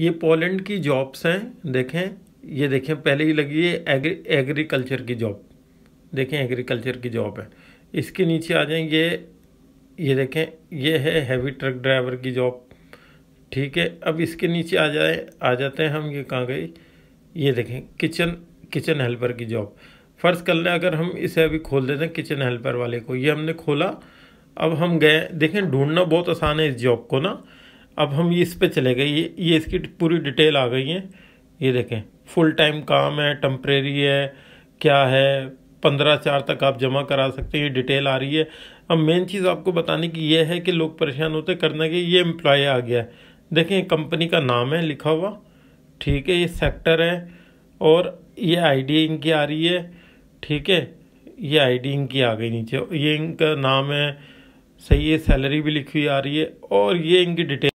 ये पोलैंड की जॉब्स हैं देखें ये देखें पहले ही लगी है एग्री एग्रीकल्चर की जॉब देखें एग्रीकल्चर की जॉब है इसके नीचे आ जाएं ये ये देखें ये है हैवी ट्रक ड्राइवर की जॉब ठीक है अब इसके नीचे आ जाए आ जाते हैं हम ये कहाँ गए ये देखें किचन किचन हेल्पर की जॉब फ़र्ज़ कर लें अगर हम इसे अभी खोल देते हैं किचन हेल्पर वाले को ये हमने खोला अब हम गए देखें ढूंढना बहुत आसान है इस जॉब को ना अब हम इस पर चले गए ये ये इसकी पूरी डिटेल आ गई है ये देखें फुल टाइम काम है टम्प्रेरी है क्या है पंद्रह चार तक आप जमा करा सकते हैं ये डिटेल आ रही है अब मेन चीज़ आपको बताने की ये है कि लोग परेशान होते करने के ये एम्प्लॉय आ गया है देखें कंपनी का नाम है लिखा हुआ ठीक है ये सेक्टर है और ये डी इनकी आ रही है ठीक है ये डी इनकी आ गई नीचे ये इनका नाम है सही है सैलरी भी लिखी हुई आ रही है और ये इनकी डिटेल